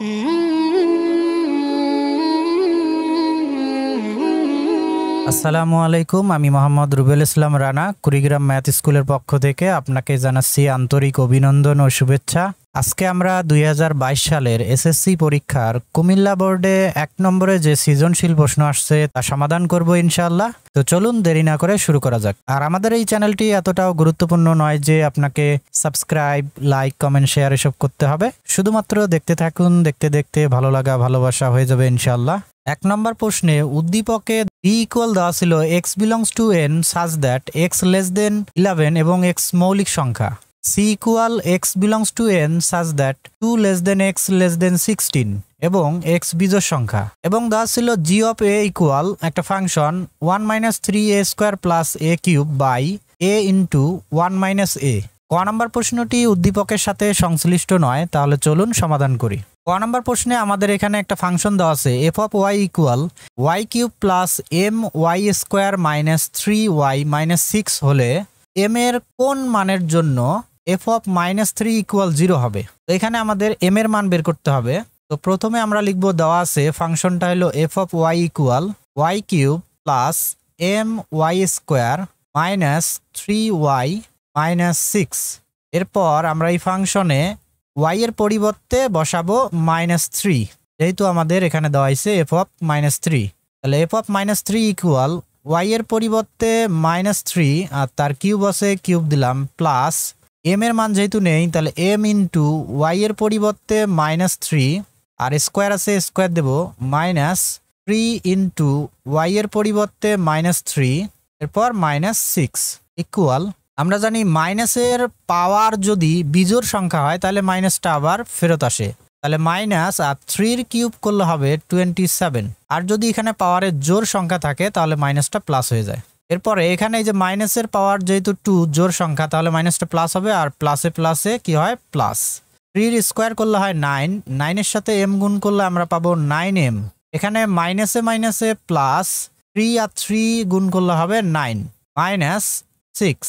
আসসালামু আলাইকুম আমি মোহাম্মদ রুবেল ইসলাম রানা কুড়িগ্রাম ম্যাথ স্কুলের পক্ষ থেকে আপনাকে জানাচ্ছি আন্তরিক অভিনন্দন ও শুভেচ্ছা আজকে আমরা দুই সালের এসএসসি পরীক্ষার কুমিল্লা বোর্ডে এক নম্বরে যে সৃজনশীল প্রশ্ন আসছে তা সমাধান করব ইনশাল্লাহ তো চলুন দেরি না করে শুরু করা যাক আর আমাদের এই চ্যানেলটি এতটাও গুরুত্বপূর্ণ নয় যে আপনাকে সাবস্ক্রাইব লাইক কমেন্ট শেয়ার এসব করতে হবে শুধুমাত্র দেখতে থাকুন দেখতে দেখতে ভালো লাগা ভালোবাসা হয়ে যাবে ইনশাল্লাহ এক নম্বর প্রশ্নে উদ্দীপকে বি ইকুয়াল দেওয়া ছিল X belongs to N such that X less than eleven এবং এক্স মৌলিক সংখ্যা C equal X belongs to N such that two less than X less than sixteen এবং এক্স বিজো সংখ্যা এবং দেওয়া ছিল জি অফ এ ইকুয়াল একটা function one minus three A square plus A cube by A into one minus A ক number প্রশ্নটি উদ্দীপকের সাথে সংশ্লিষ্ট নয় তাহলে চলুন সমাধান করি ক নম্বর প্রশ্নে আমাদের এখানে একটা ফাংশন দেওয়া আছে F of Y equal Y cube plus M Y square minus three Y minus six হলে m এর কোন মানের জন্য F of minus three equal zero হবে এখানে আমাদের এম এর মান বের করতে হবে তো প্রথমে আমরা লিখবো দেওয়া আছে ফাংশনটা হলো F of Y equal Y cube plus M Y square minus three Y minus six এরপর আমরা এই ফাংশনে ওয়াই এর পরিবর্তে বসাবো মাইনাস থ্রি যেহেতু আমাদের এখানে দেওয়া হয়েছে এফ অফ মাইনাস থ্রি তাহলে F of minus three equal Y এর পরিবর্তে মাইনাস থ্রি আর তার কিউব আছে কিউব দিলাম প্লাস এম এর মান যেহেতু নেই তাহলে এম ইন্টু ওয়াই এর পরিবর্তে মাইনাস থ্রি আর স্কোয়ার আছে স্কোয়ার দেব মাইনাস থ্রি ইন্টু ওয়াই এর পরিবর্তে মাইনাস থ্রি এরপর মাইনাস সিক্স ইকুয়াল আমরা জানি মাইনাসের পাওয়ার যদি বিজোর সংখ্যা হয় তাহলে মাইনাসটা আবার ফেরত আসে তাহলে মাইনাস আর থ্রির কিউব করলে হবে টোয়েন্টি সেভেন আর যদি এখানে পাওয়ারের জোর সংখ্যা থাকে তাহলে মাইনাসটা প্লাস হয়ে যায় এরপরে এখানে এই যে মাইনাসের পাওয়ার যেহেতু টু জোর সংখ্যা তাহলে মাইনাসটা প্লাস হবে আর প্লাসে প্লাসে কি হয় প্লাস থ্রির স্কোয়ার করলে হয় নাইন নাইনের সাথে এম গুণ করলে আমরা পাবো নাইন এম এখানে মাইনাসে মাইনাসে প্লাস থ্রি আর থ্রি গুণ করলে হবে নাইন মাইনাস সিক্স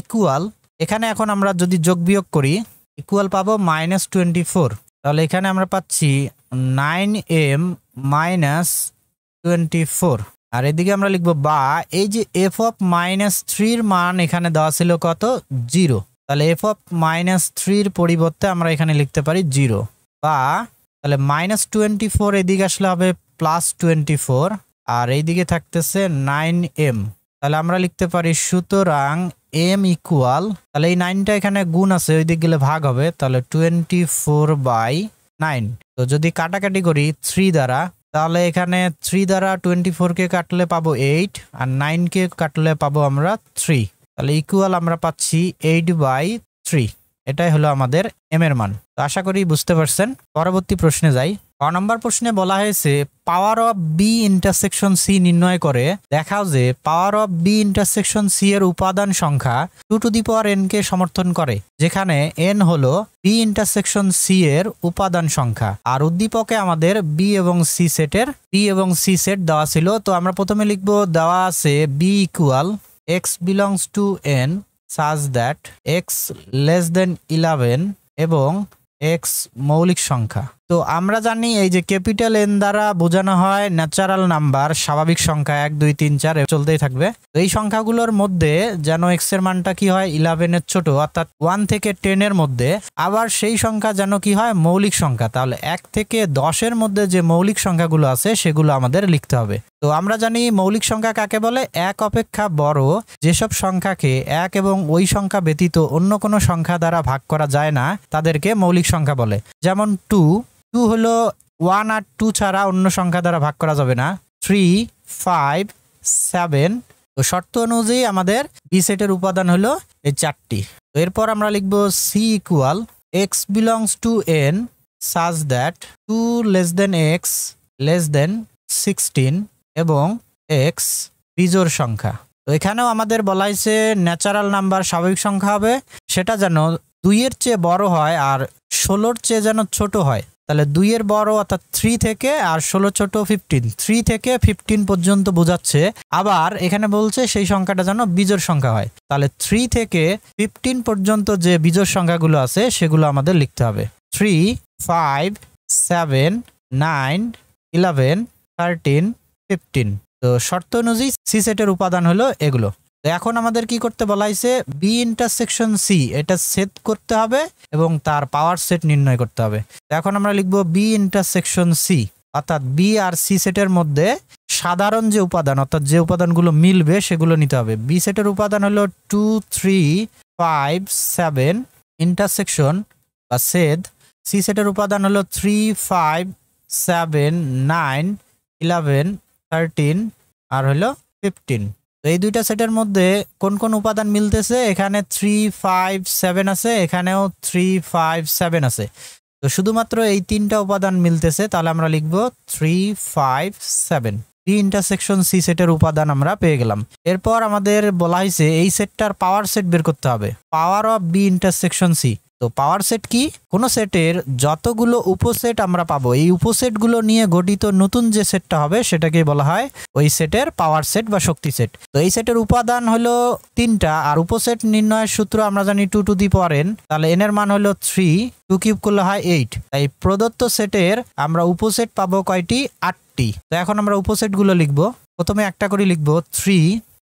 ইকুয়াল এখানে এখন আমরা যদি যোগ বিয়োগ করি ইকুয়াল পাবো মাইনাস টোয়েন্টি ফোর তাহলে এখানে আমরা পাচ্ছি nine M minus twenty four আর এদিকে আমরা লিখব বা এই যে এফ অফ মাইনাস থ্রির মান এখানে দেওয়া ছিল কত জিরো তাহলে এফ অফ মাইনাস থ্রির পরিবর্তে আমরা এখানে লিখতে পারি জিরো বা তাহলে মাইনাস টোয়েন্টি ফোর এদিকে আসলে হবে প্লাস টোয়েন্টি ফোর আর এইদিকে থাকতেছে নাইন এম তাহলে আমরা লিখতে পারি সুতরাং এম ইকুয়াল তাহলে এই নাইনটা এখানে গুণ আছে ওই দিক গেলে ভাগ হবে তাহলে টোয়েন্টি ফোর বাই নাইন তো যদি কাটাকাটি করি থ্রি দ্বারা তাহলে এখানে থ্রি দ্বারা টোয়েন্টি ফোরকে কাটলে পাবো এইট আর নাইনকে কাটলে পাবো আমরা থ্রি তাহলে ইকুয়াল আমরা পাচ্ছি এইট বাই থ্রি এটাই হলো আমাদের এম এর মান তো আশা করি বুঝতে পারছেন পরবর্তী প্রশ্নে যাই ক নম্বর প্রশ্নে বলা হয়েছে power of B intersection C নির্ণয় করে দেখাও যে power of B intersection C এর উপাদান সংখ্যা two to the power N কে সমর্থন করে যেখানে এন হলো বি ইন্টারসেকশন সি এর উপাদান সংখ্যা আর উদ্দীপকে আমাদের বি এবং সি সেটের বি এবং সি সেট দেওয়া ছিল তো আমরা প্রথমে লিখব দেওয়া আছে B equal X belongs to N such that X less than eleven এবং এক্স মৌলিক সংখ্যা তো আমরা জানি এই যে ক্যাপিটাল এন দ্বারা বোঝানো হয় ন্যাচারাল নাম্বার স্বাভাবিক সংখ্যা এক দুই তিন চার চলতেই থাকবে এই সংখ্যাগুলোর মধ্যে যেন এক্স এর মানটা কি হয় ইলেভেনের ছোট অর্থাৎ ওয়ান থেকে টেনের মধ্যে আবার সেই সংখ্যা যেন কি হয় মৌলিক সংখ্যা তাহলে এক থেকে দশের মধ্যে যে মৌলিক সংখ্যাগুলো আছে সেগুলো আমাদের লিখতে হবে তো আমরা জানি মৌলিক সংখ্যা কাকে বলে এক অপেক্ষা বড় যেসব সংখ্যাকে এক এবং ওই সংখ্যা ব্যতীত অন্য কোনো সংখ্যা দ্বারা ভাগ করা যায় না তাদেরকে মৌলিক সংখ্যা বলে যেমন টু টু হলো ওয়ান আর টু ছাড়া অন্য সংখ্যা দ্বারা ভাগ করা যাবে না থ্রি ফাইভ সেভেন তো শর্ত অনুযায়ী আমাদের বি সেটের উপাদান হলো এই চারটি তো এরপর আমরা লিখব C equal X belongs to N such that two less than X less than sixteen এবং এক্স বিজোর সংখ্যা তো এখানেও আমাদের বলা হয়েছে ন্যাচারাল নাম্বার স্বাভাবিক সংখ্যা হবে সেটা যেন দুইয়ের চেয়ে বড় হয় আর ষোলোর চেয়ে যেন ছোট হয় তাহলে দুইয়ের বড় অর্থাৎ থ্রি থেকে আর ষোলো ছোট ফিফটিন থ্রি থেকে ফিফটিন পর্যন্ত বোঝাচ্ছে আবার এখানে বলছে সেই সংখ্যাটা যেন বিজোর সংখ্যা হয় তাহলে থ্রি থেকে ফিফটিন পর্যন্ত যে বিজোর সংখ্যাগুলো আছে সেগুলো আমাদের লিখতে হবে three five seven nine eleven thirteen fifteen তো শর্ত অনুযায়ী সি সেটের উপাদান হলো এগুলো তো এখন আমাদের কি করতে বলা হয়েছে বি ইন্টারসেকশন সি এটা সেট করতে হবে এবং তার পাওয়ার সেট নির্ণয় করতে হবে এখন আমরা লিখব বি ইন্টারসেকশন সি অর্থাৎ বি আর সি সেটের মধ্যে সাধারণ যে উপাদান অর্থাৎ যে উপাদানগুলো মিলবে সেগুলো নিতে হবে বি সেটের উপাদান হলো two three five seven intersection বা সেদ সি সেটের উপাদান হলো three five seven nine eleven thirteen আর হলো ফিফটিন তো এই দুইটা সেটের মধ্যে কোন কোন উপাদান মিলতেছে এখানে থ্রি ফাইভ সেভেন আছে এখানেও থ্রি ফাইভ সেভেন আছে তো শুধুমাত্র এই তিনটা উপাদান মিলতেছে তাহলে আমরা লিখব three five seven three intersection C সেটের উপাদান আমরা পেয়ে গেলাম এরপর আমাদের বলা হয়েছে এই সেটটার পাওয়ার সেট বের করতে হবে power of B intersection C তো পাওয়ার সেট কি কোনো সেটের যতগুলো উপসেট আমরা পাবো এই উপসেটগুলো নিয়ে গঠিত নতুন যে সেটটা হবে সেটাকে বলা হয় ওই সেটের পাওয়ার সেট বা শক্তি সেট তো এই সেটের উপাদান হলো তিনটা আর উপসেট নির্ণয়ের সূত্র আমরা জানি টু টু দি পাওয়ার তাহলে এনের মান হলো থ্রি টু কিউব করলে হয় এইট তাই প্রদত্ত সেটের আমরা উপসেট পাবো কয়টি আটটি তো এখন আমরা উপসেটগুলো লিখবো প্রথমে একটা করে লিখবো থ্রি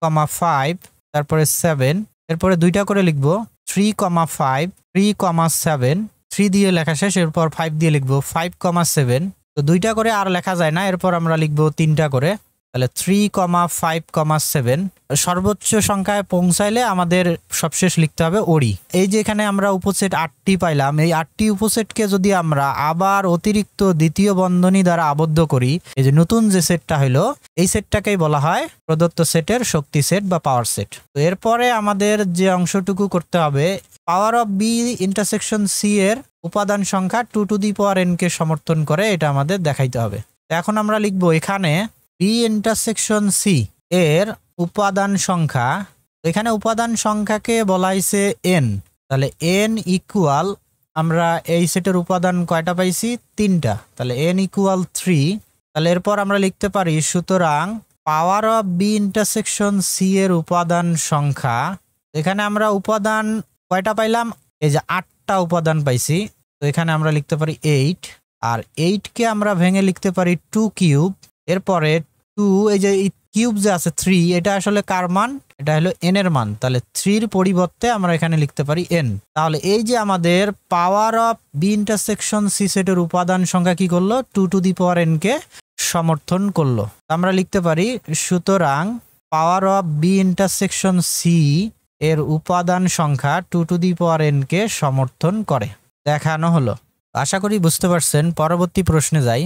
কমা ফাইভ তারপরে সেভেন এরপরে দুইটা করে লিখবো three comma five three comma seven three দিয়ে লেখা শেষ এরপর ফাইভ দিয়ে লিখবো ফাইভ কমা সেভেন তো দুইটা করে আর লেখা যায় না এরপর আমরা লিখবো তিনটা করে তাহলে three comma five comma seven সর্বোচ্চ সংখ্যায় পৌঁছাইলে আমাদের সবশেষ লিখতে হবে ওড়ি এই যে এখানে আমরা উপসেট আটটি পাইলাম এই আটটি উপসেটকে যদি আমরা আবার অতিরিক্ত দ্বিতীয় বন্ধনী দ্বারা আবদ্ধ করি এই যে নতুন যে সেটটা হইলো এই সেটটাকেই বলা হয় প্রদত্ত সেটের শক্তি সেট বা পাওয়ার সেট তো এরপরে আমাদের যে অংশটুকু করতে হবে power of B intersection C এর উপাদান সংখ্যা টু টু দি পাওয়ার এনকে সমর্থন করে এটা আমাদের দেখাইতে হবে এখন আমরা লিখবো এখানে বি ইন্টারসেকশন সি এর উপাদান সংখ্যা এখানে উপাদান সংখ্যাকে বলা হয়েছে এন তাহলে এন ইকুয়াল আমরা এই সেটের উপাদান কয়টা পাইছি তিনটা তাহলে এন ইকুয়াল থ্রি তাহলে এরপর আমরা লিখতে পারি সুতরাং power of B intersection C এর উপাদান সংখ্যা এখানে আমরা উপাদান কয়টা পাইলাম এই যে আটটা উপাদান পাইছি তো এখানে আমরা লিখতে পারি এইট আর এইটকে আমরা ভেঙে লিখতে পারি টু কিউব এরপরে টু এই যে কিউব যে আছে থ্রি এটা আসলে কার মান এটা হলো এন এর মান তাহলে থ্রির পরিবর্তে আমরা এখানে লিখতে পারি এন তাহলে এই যে আমাদের power of B intersection C সেটের উপাদান সংখ্যা কি করলো two to the power N কে সমর্থন করলো আমরা লিখতে পারি সুতরাং power of B intersection C এর উপাদান সংখ্যা two to the power N কে সমর্থন করে দেখানো হলো আশা করি বুঝতে পারছেন পরবর্তী প্রশ্নে যাই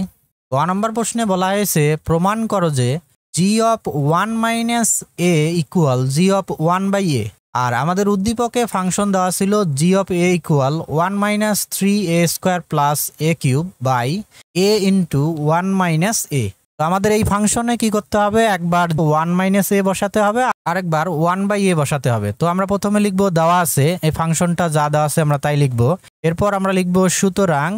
গ নম্বর প্রশ্নে বলা হয়েছে প্রমাণ করো যে জি of one minus A equal G of one by A আর আমাদের উদ্দীপকে ফাংশন দেওয়া ছিল G of A equal one minus three A square plus A cube by A into one minus A তো আমাদের এই ফাংশনে কি করতে হবে একবার ওয়ান মাইনাস এ বসাতে হবে আরেকবার ওয়ান বাই এ বসাতে হবে তো আমরা প্রথমে লিখবো দেওয়া আছে এই ফাংশনটা যা দেওয়া আছে আমরা তাই লিখবো এরপর আমরা লিখবো সুতরাং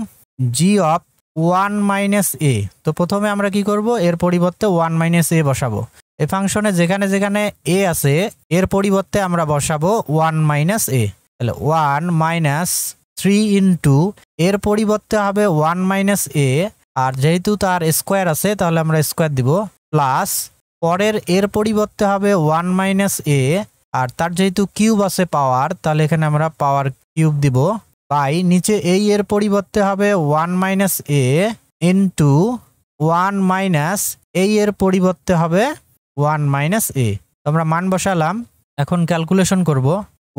জি অফ ওয়ান মাইনাস এ তো প্রথমে আমরা কি করব এর পরিবর্তে ওয়ান মাইনাস এ বসাবো এ ফাংশনে যেখানে যেখানে এ আছে এর পরিবর্তে আমরা বসাবো ওয়ান মাইনাস এ তাহলে ওয়ান মাইনাস থ্রি ইন্টু এর পরিবর্তে হবে ওয়ান মাইনাস এ আর যেহেতু তার স্কোয়ার আছে তাহলে আমরা স্কোয়ার দিব প্লাস পরের এর পরিবর্তে হবে ওয়ান মাইনাস এ আর তার যেহেতু কিউব আছে পাওয়ার তাহলে এখানে আমরা পাওয়ার কিউব দিব বাই নিচে এই এর পরিবর্তে হবে one minus A into one minus এই এর পরিবর্তে হবে ওয়ান মাইনাস এ আমরা মান বসালাম এখন ক্যালকুলেশন করব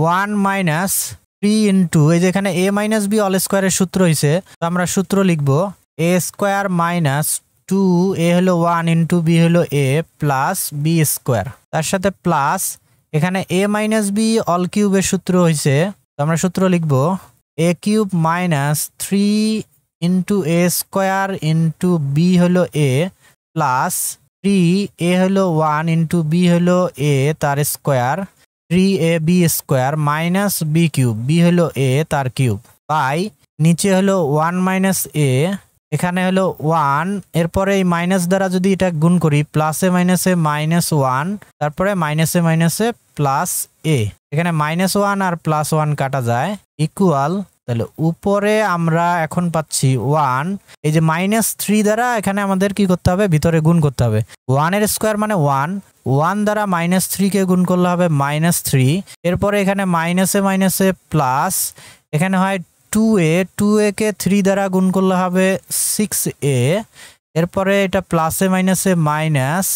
ওয়ান মাইনাস থ্রি ইন্টু এই যে এখানে এ মাইনাস বি অল স্কোয়ারের সূত্র হয়েছে তো আমরা সূত্র লিখব A square minus two A হলো ওয়ান ইন্টু বি হলো এ প্লাস বি স্কোয়ার তার সাথে প্লাস এখানে এ মাইনাস বি অল কিউবের সূত্র হয়েছে তো আমরা সূত্র লিখব A cube minus three into A square into B হলো এ প্লাস থ্রি এ হলো ওয়ান ইন্টু বি হলো এ তার square three A B square minus B cube B হলো এ তার কিউব বাই নিচে হলো ওয়ান মাইনাস এ এখানে হলো ওয়ান এরপরে এই মাইনাস দ্বারা যদি এটা গুণ করি প্লাসে মাইনাসে মাইনাস ওয়ান তারপরে মাইনাসে মাইনাসে প্লাস এ এখানে মাইনাস ওয়ান আর প্লাস ওয়ান কাটা যায় ইকুয়াল তাহলে উপরে আমরা এখন পাচ্ছি ওয়ান এই যে মাইনাস থ্রি দ্বারা এখানে আমাদের কি করতে হবে ভিতরে গুণ করতে হবে ওয়ানের স্কোয়ার মানে ওয়ান ওয়ান দ্বারা মাইনাস থ্রিকে গুণ করলে হবে মাইনাস থ্রি এরপরে এখানে মাইনাসে মাইনাসে প্লাস এখানে হয় টু এ টু একে থ্রি দ্বারা গুণ করলে হবে সিক্স এ এরপরে এটা প্লাসে মাইনাসে মাইনাস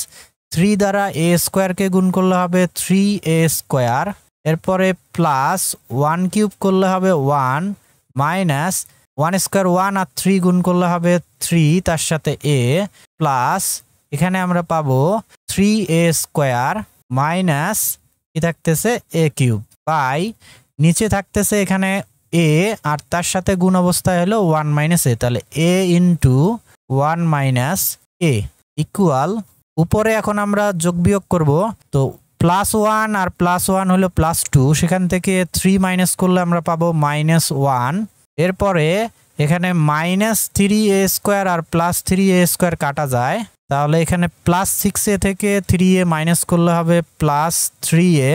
থ্রি দ্বারা এ স্কোয়ারকে গুণ করলে হবে থ্রি এ স্কোয়ার এরপরে প্লাস ওয়ান কিউব করলে হবে one minus one square one আর থ্রি গুণ করলে হবে থ্রি তার সাথে এ প্লাস এখানে আমরা পাবো থ্রি এ স্কোয়ার মাইনাস কি থাকতেছে এ কিউব বাই নিচে থাকতেছে এখানে এ আর তার সাথে গুণ অবস্থায় হলো ওয়ান মাইনাস এ তাহলে a into one minus A equal উপরে এখন আমরা যোগ বিয়োগ করব তো প্লাস ওয়ান আর প্লাস ওয়ান হলো প্লাস টু সেখান থেকে থ্রি মাইনাস করলে আমরা পাবো মাইনাস ওয়ান এরপরে এখানে মাইনাস থ্রি এ স্কোয়ার আর প্লাস থ্রি এ স্কোয়ার কাটা যায় তাহলে এখানে প্লাস সিক্স এ থেকে থ্রি এ মাইনাস করলে হবে প্লাস থ্রি এ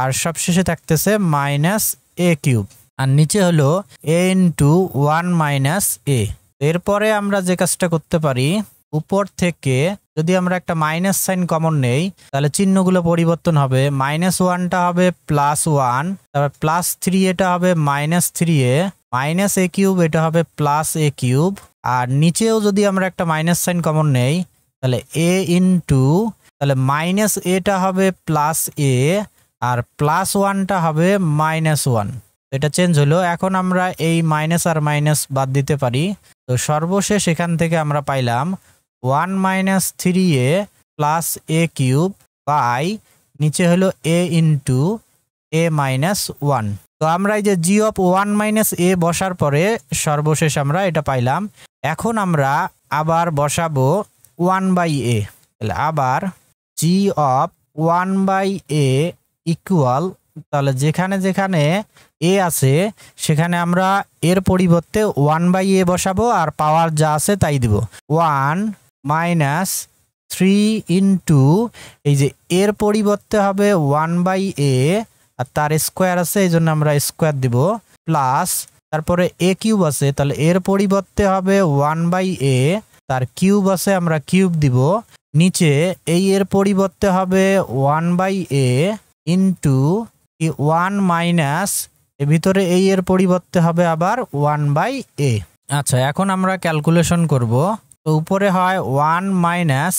আর সবশেষে থাকতেছে মাইনাস এ কিউব আর নিচে হলো a into one minus a এরপরে আমরা যে কাজটা করতে পারি উপর থেকে যদি আমরা একটা মাইনাস সাইন কমন নেই তাহলে চিহ্নগুলো পরিবর্তন হবে মাইনাস ওয়ানটা হবে প্লাস ওয়ান তারপর প্লাস থ্রি এটা হবে minus three a minus a cube এটা হবে প্লাস এ কিউব আর নিচেও যদি আমরা একটা মাইনাস সাইন কমন নেই তাহলে এ ইন্টু তাহলে মাইনাস এটা হবে প্লাস এ আর প্লাস ওয়ানটা হবে মাইনাস ওয়ান এটা চেঞ্জ হলো এখন আমরা এই মাইনাস আর মাইনাস বাদ দিতে পারি তো সর্বশেষ এখান থেকে আমরা পাইলাম one minus three a plus A cube by নিচে হলো a into a minus one তো আমরা এই যে জি অফ ওয়ান মাইনাস এ বসার পরে সর্বশেষ আমরা এটা পাইলাম এখন আমরা আবার বসাবো ওয়ান বাই এ তাহলে আবার g of one by a equal তাহলে যেখানে যেখানে এ আছে সেখানে আমরা এর পরিবর্তে ওয়ান বাই এ বসাবো আর পাওয়ার যা আছে তাই দিব ওয়ান মাইনাস থ্রি ইন্টু এই যে এর পরিবর্তে হবে ওয়ান বাই এ আর তার স্কোয়ার আছে এই জন্য আমরা স্কোয়ার দিব প্লাস তারপরে এ কিউব আছে তাহলে এর পরিবর্তে হবে ওয়ান বাই এ তার কিউব আছে আমরা কিউব দিব নিচে এই এর পরিবর্তে হবে one by A into one minus এর ভিতরে এই এর পরিবর্তে হবে আবার ওয়ান বাই এ আচ্ছা এখন আমরা ক্যালকুলেশন করবো তো উপরে হয় ওয়ান মাইনাস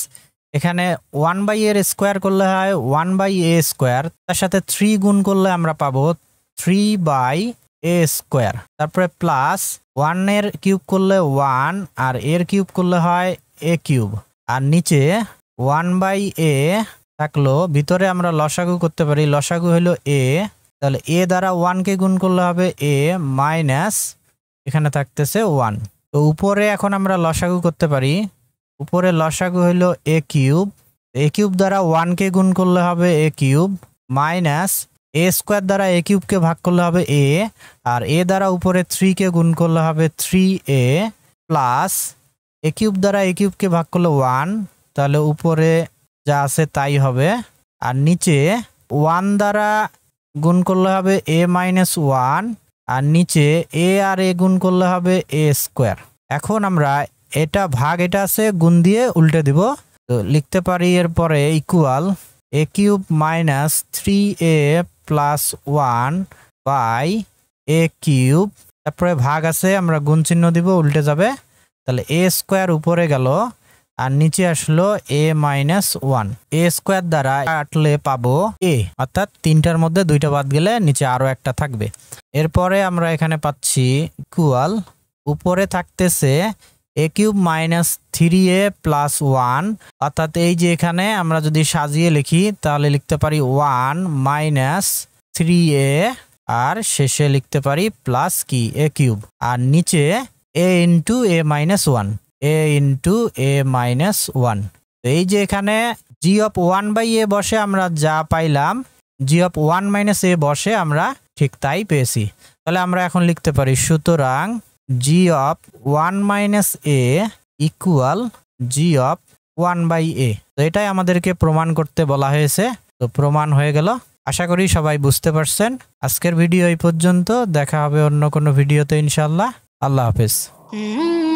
এখানে ওয়ান বাই এর স্কোয়ার করলে হয় ওয়ান বাই এ স্কোয়ার তার সাথে থ্রি গুণ করলে আমরা পাবো থ্রি বাই এ স্কোয়ার তারপরে প্লাস ওয়ানের কিউব করলে ওয়ান আর এর কিউব করলে হয় এ কিউব আর নিচে ওয়ান বাই এ থাকলো ভিতরে আমরা লসাগু করতে পারি লসাগু হলো এ তাহলে এ দ্বারা ওয়ানকে গুণ করলে হবে এ মাইনাস এখানে থাকতেছে ওয়ান তো উপরে এখন আমরা লসাগু করতে পারি উপরে লসাগু হইল এ কিউব এ কিউব দ্বারা ওয়ানকে গুণ করলে হবে a cube minus a square দ্বারা এ কিউবকে ভাগ করলে হবে এ আর এ দ্বারা উপরে থ্রিকে গুণ করলে হবে three a plus A cube দ্বারা এ কিউবকে ভাগ করলে ওয়ান তাহলে উপরে যা আছে তাই হবে আর নিচে ওয়ান দ্বারা গুণ করলে হবে এ মাইনাস ওয়ান আর নিচে এ আর এ গুণ করলে হবে এ স্কোয়ার এখন আমরা এটা ভাগ এটা আছে গুণ দিয়ে উল্টে দিব তো লিখতে পারি এরপরে equal a cube minus three a plus one by a cube তারপরে ভাগ আছে আমরা গুণ চিহ্ন দিব উল্টে যাবে তাহলে এ স্কোয়ার উপরে গেল আর নিচে আসলো a minus one a square দ্বারা কাটলে পাবো এ অর্থাৎ তিনটার মধ্যে দুইটা বাদ গেলে নিচে আরও একটা থাকবে এরপরে আমরা এখানে পাচ্ছি ইকুয়াল উপরে থাকতেছে a cube minus three a plus one অর্থাৎ এই যে এখানে আমরা যদি সাজিয়ে লিখি তাহলে লিখতে পারি ওয়ান মাইনাস থ্রি এ আর শেষে লিখতে পারি প্লাস কি এ কিউব আর নিচে a into a minus one a into a minus one এই যে এখানে g of one by a বসে আমরা যা পাইলাম g of one minus a বসে আমরা ঠিক তাই পেয়েছি তাহলে আমরা এখন লিখতে পারি সুতরাং জি of one minus A equal G of one by a তো এটাই আমাদেরকে প্রমাণ করতে বলা হয়েছে তো প্রমাণ হয়ে গেল আশা করি সবাই বুঝতে পারছেন আজকের ভিডিও এই পর্যন্ত দেখা হবে অন্য কোনো ভিডিওতে ইনশাল্লাহ আল্লাহ হাফেজ mm-hmm।